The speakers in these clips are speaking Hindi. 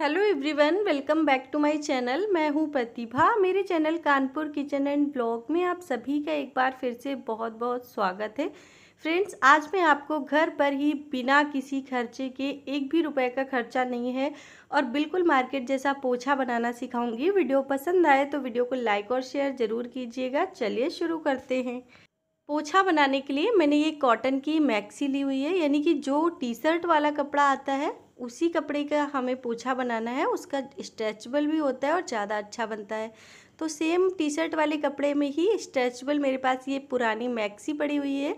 hello everyone welcome back to my channel मैं हूं प्रतिभा मेरे channel Kanpur kitchen and blog में आप सभी का एक बार फिर से बहुत बहुत स्वागत है फ्रेंड्स आज मैं आपको घर पर ही बिना किसी खर्चे के एक भी रुपए का खर्चा नहीं है और बिल्कुल मार्केट जैसा पोछा बनाना सिखाऊंगी वीडियो पसंद आए तो वीडियो को लाइक और शेयर ज़रूर कीजिएगा चलिए शुरू करते हैं पोछा बनाने के लिए मैंने ये कॉटन की मैक्सी ली हुई है यानी कि जो टी शर्ट वाला कपड़ा आता है उसी कपड़े का हमें पोछा बनाना है उसका स्ट्रेचबल भी होता है और ज़्यादा अच्छा बनता है तो सेम टी शर्ट वाले कपड़े में ही स्ट्रेचबल मेरे पास ये पुरानी मैक्सी पड़ी हुई है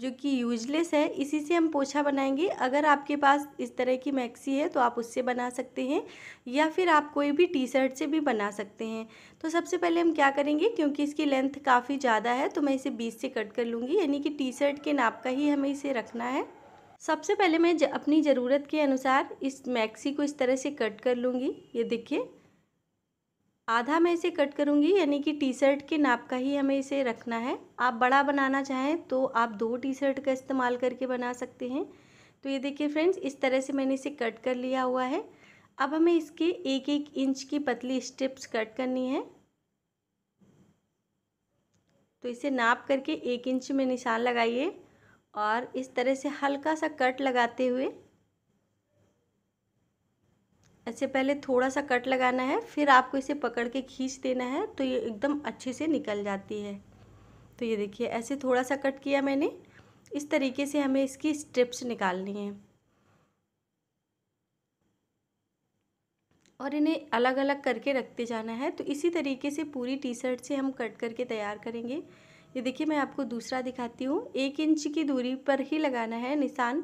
जो कि यूजलेस है इसी से हम पोछा बनाएंगे अगर आपके पास इस तरह की मैक्सी है तो आप उससे बना सकते हैं या फिर आप कोई भी टी शर्ट से भी बना सकते हैं तो सबसे पहले हम क्या करेंगे क्योंकि इसकी लेंथ काफ़ी ज़्यादा है तो मैं इसे बीस से कट कर लूँगी यानी कि टी शर्ट के नाप का ही हमें इसे रखना है सबसे पहले मैं ज, अपनी ज़रूरत के अनुसार इस मैक्सी को इस तरह से कट कर लूँगी ये देखिए आधा मैं इसे कट करूँगी यानी कि टी शर्ट के नाप का ही हमें इसे रखना है आप बड़ा बनाना चाहें तो आप दो टी शर्ट का इस्तेमाल करके बना सकते हैं तो ये देखिए फ्रेंड्स इस तरह से मैंने इसे कट कर लिया हुआ है अब हमें इसके एक एक इंच की पतली स्ट्रिप्स कट करनी है तो इसे नाप करके एक इंच में निशान लगाइए और इस तरह से हल्का सा कट लगाते हुए ऐसे पहले थोड़ा सा कट लगाना है फिर आपको इसे पकड़ के खींच देना है तो ये एकदम अच्छे से निकल जाती है तो ये देखिए ऐसे थोड़ा सा कट किया मैंने इस तरीके से हमें इसकी स्ट्रिप्स निकालनी है और इन्हें अलग अलग करके रखते जाना है तो इसी तरीके से पूरी टी शर्ट से हम कट करके तैयार करेंगे ये देखिए मैं आपको दूसरा दिखाती हूँ एक इंच की दूरी पर ही लगाना है निशान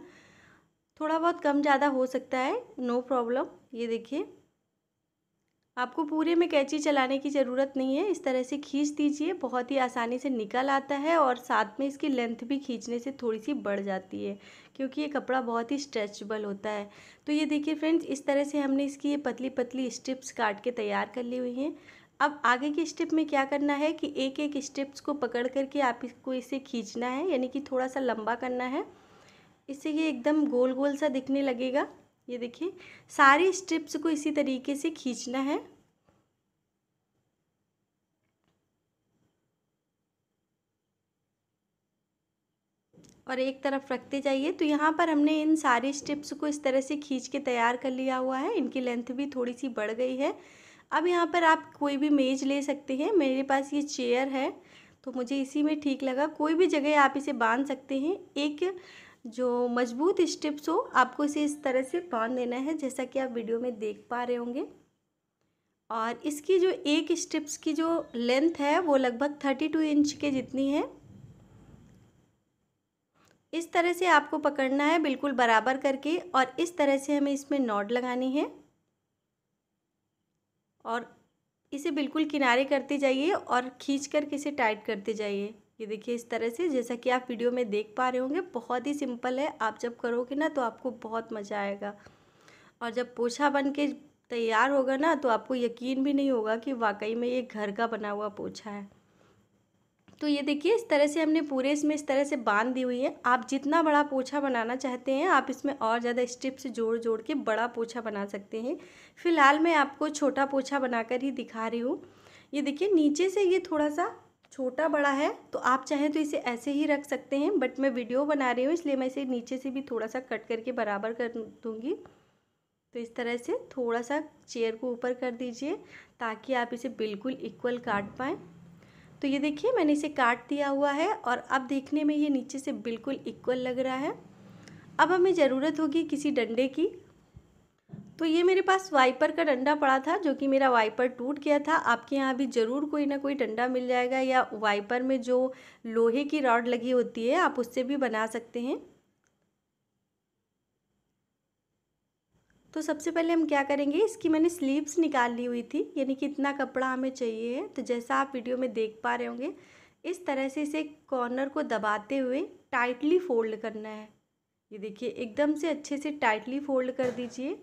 थोड़ा बहुत कम ज़्यादा हो सकता है नो प्रॉब्लम ये देखिए आपको पूरे में कैंची चलाने की ज़रूरत नहीं है इस तरह से खींच दीजिए बहुत ही आसानी से निकल आता है और साथ में इसकी लेंथ भी खींचने से थोड़ी सी बढ़ जाती है क्योंकि ये कपड़ा बहुत ही स्ट्रेचबल होता है तो ये देखिए फ्रेंड्स इस तरह से हमने इसकी ये पतली पतली स्ट्रिप्स काट के तैयार कर ली हुई हैं अब आगे के स्टेप में क्या करना है कि एक एक स्टेप्स को पकड़ करके आप इसको इसे खींचना है यानी कि थोड़ा सा लंबा करना है इससे ये एकदम गोल गोल सा दिखने लगेगा ये देखिए सारे स्टेप्स को इसी तरीके से खींचना है और एक तरफ रखते जाइए तो यहाँ पर हमने इन सारे स्टेप्स को इस तरह से खींच के तैयार कर लिया हुआ है इनकी लेंथ भी थोड़ी सी बढ़ गई है अब यहाँ पर आप कोई भी मेज ले सकते हैं मेरे पास ये चेयर है तो मुझे इसी में ठीक लगा कोई भी जगह आप इसे बांध सकते हैं एक जो मजबूत स्टिप्स हो आपको इसे इस तरह से बांध देना है जैसा कि आप वीडियो में देख पा रहे होंगे और इसकी जो एक स्टिप्स की जो लेंथ है वो लगभग थर्टी टू इंच के जितनी है इस तरह से आपको पकड़ना है बिल्कुल बराबर करके और इस तरह से हमें इसमें नॉट लगानी है और इसे बिल्कुल किनारे करते जाइए और खींच कर इसे टाइट करते जाइए ये देखिए इस तरह से जैसा कि आप वीडियो में देख पा रहे होंगे बहुत ही सिंपल है आप जब करोगे ना तो आपको बहुत मज़ा आएगा और जब पोछा बन के तैयार होगा ना तो आपको यकीन भी नहीं होगा कि वाकई में ये घर का बना हुआ पोछा है तो ये देखिए इस तरह से हमने पूरे इसमें इस तरह से बांध दी हुई है आप जितना बड़ा पोछा बनाना चाहते हैं आप इसमें और ज़्यादा स्टिप्स जोड़ जोड़ के बड़ा पोछा बना सकते हैं फ़िलहाल मैं आपको छोटा पोछा बनाकर ही दिखा रही हूँ ये देखिए नीचे से ये थोड़ा सा छोटा बड़ा है तो आप चाहें तो इसे ऐसे ही रख सकते हैं बट मैं वीडियो बना रही हूँ इसलिए मैं इसे नीचे से भी थोड़ा सा कट करके बराबर कर दूँगी तो इस तरह से थोड़ा सा चेयर को ऊपर कर दीजिए ताकि आप इसे बिल्कुल इक्वल काट पाएँ तो ये देखिए मैंने इसे काट दिया हुआ है और अब देखने में ये नीचे से बिल्कुल इक्वल लग रहा है अब हमें ज़रूरत होगी किसी डंडे की तो ये मेरे पास वाइपर का डंडा पड़ा था जो कि मेरा वाइपर टूट गया था आपके यहाँ भी ज़रूर कोई ना कोई डंडा मिल जाएगा या वाइपर में जो लोहे की रॉड लगी होती है आप उससे भी बना सकते हैं तो सबसे पहले हम क्या करेंगे इसकी मैंने स्लीव्स निकाल ली हुई थी यानी कि इतना कपड़ा हमें चाहिए है तो जैसा आप वीडियो में देख पा रहे होंगे इस तरह से इसे कॉर्नर को दबाते हुए टाइटली फोल्ड करना है ये देखिए एकदम से अच्छे से टाइटली फोल्ड कर दीजिए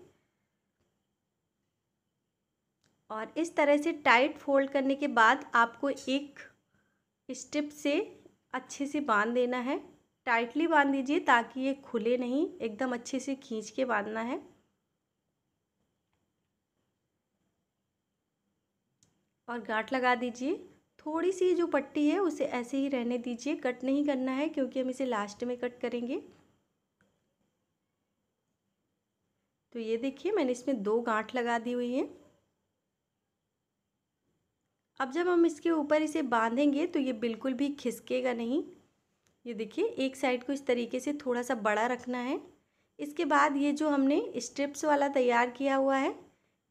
और इस तरह से टाइट फोल्ड करने के बाद आपको एक स्टिप से अच्छे से बांध देना है टाइटली बांध दीजिए ताकि ये खुले नहीं एकदम अच्छे से खींच के बांधना है और गांठ लगा दीजिए थोड़ी सी जो पट्टी है उसे ऐसे ही रहने दीजिए कट नहीं करना है क्योंकि हम इसे लास्ट में कट करेंगे तो ये देखिए मैंने इसमें दो गांठ लगा दी हुई है अब जब हम इसके ऊपर इसे बांधेंगे तो ये बिल्कुल भी खिसकेगा नहीं ये देखिए एक साइड को इस तरीके से थोड़ा सा बड़ा रखना है इसके बाद ये जो हमने स्ट्रिप्स वाला तैयार किया हुआ है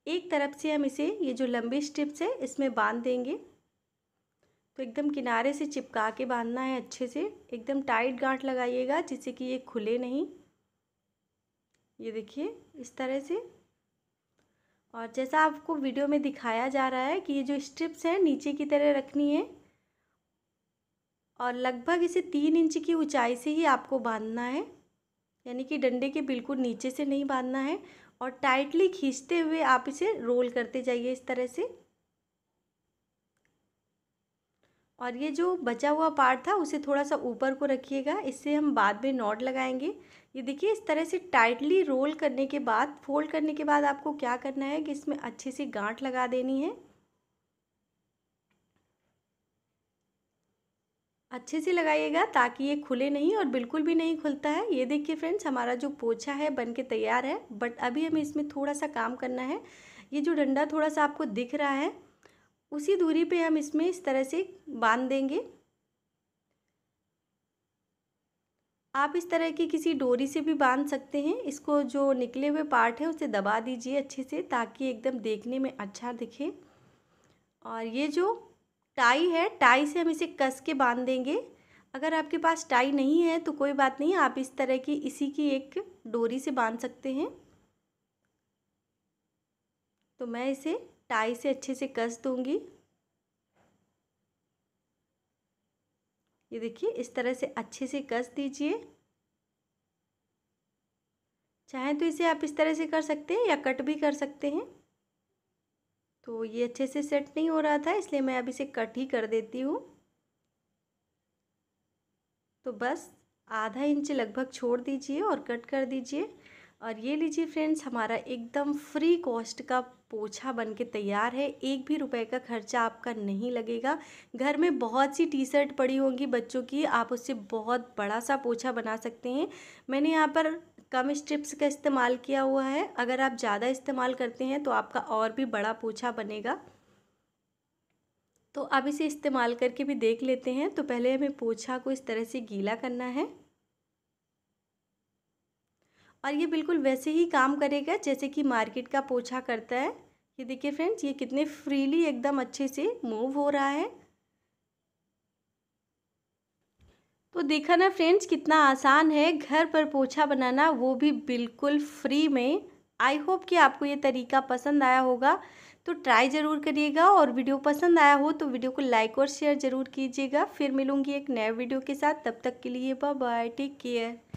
एक तरफ से हम इसे ये जो लंबी स्ट्रिप्स है इसमें बांध देंगे तो एकदम किनारे से चिपका के बांधना है अच्छे से एकदम टाइट गांठ लगाइएगा जिससे कि ये खुले नहीं ये देखिए इस तरह से और जैसा आपको वीडियो में दिखाया जा रहा है कि ये जो स्ट्रिप्स हैं नीचे की तरह रखनी है और लगभग इसे तीन इंच की ऊंचाई से ही आपको बांधना है यानी कि डंडे के बिल्कुल नीचे से नहीं बांधना है और टाइटली खींचते हुए आप इसे रोल करते जाइए इस तरह से और ये जो बचा हुआ पार्ट था उसे थोड़ा सा ऊपर को रखिएगा इससे हम बाद में नॉट लगाएंगे ये देखिए इस तरह से टाइटली रोल करने के बाद फोल्ड करने के बाद आपको क्या करना है कि इसमें अच्छे से गांठ लगा देनी है अच्छे से लगाइएगा ताकि ये खुले नहीं और बिल्कुल भी नहीं खुलता है ये देखिए फ्रेंड्स हमारा जो पोछा है बन के तैयार है बट अभी हमें इसमें थोड़ा सा काम करना है ये जो डंडा थोड़ा सा आपको दिख रहा है उसी दूरी पे हम इसमें इस तरह से बांध देंगे आप इस तरह की किसी डोरी से भी बांध सकते हैं इसको जो निकले हुए पार्ट है उसे दबा दीजिए अच्छे से ताकि एकदम देखने में अच्छा दिखे और ये जो टाई है टाई से हम इसे कस के बांध देंगे अगर आपके पास टाई नहीं है तो कोई बात नहीं आप इस तरह की इसी की एक डोरी से बांध सकते हैं तो मैं इसे टाई से अच्छे से कस दूंगी ये देखिए इस तरह से अच्छे से कस दीजिए चाहें तो इसे आप इस तरह से कर सकते हैं या कट भी कर सकते हैं तो ये अच्छे से सेट नहीं हो रहा था इसलिए मैं अब इसे कट ही कर देती हूँ तो बस आधा इंच लगभग छोड़ दीजिए और कट कर दीजिए और ये लीजिए फ्रेंड्स हमारा एकदम फ्री कॉस्ट का पोछा बन के तैयार है एक भी रुपए का खर्चा आपका नहीं लगेगा घर में बहुत सी टी शर्ट पड़ी होगी बच्चों की आप उससे बहुत बड़ा सा पोछा बना सकते हैं मैंने यहाँ पर कम स्ट्रिप्स का इस्तेमाल किया हुआ है अगर आप ज़्यादा इस्तेमाल करते हैं तो आपका और भी बड़ा पूछा बनेगा तो अब इसे इस्तेमाल करके भी देख लेते हैं तो पहले हमें पोछा को इस तरह से गीला करना है और ये बिल्कुल वैसे ही काम करेगा जैसे कि मार्केट का पोछा करता है ये देखिए फ्रेंड्स ये कितने फ्रीली एकदम अच्छे से मूव हो रहा है तो देखा ना फ्रेंड्स कितना आसान है घर पर पोछा बनाना वो भी बिल्कुल फ्री में आई होप कि आपको ये तरीका पसंद आया होगा तो ट्राई ज़रूर करिएगा और वीडियो पसंद आया हो तो वीडियो को लाइक और शेयर ज़रूर कीजिएगा फिर मिलूंगी एक नए वीडियो के साथ तब तक के लिए बाय बाय टेक केयर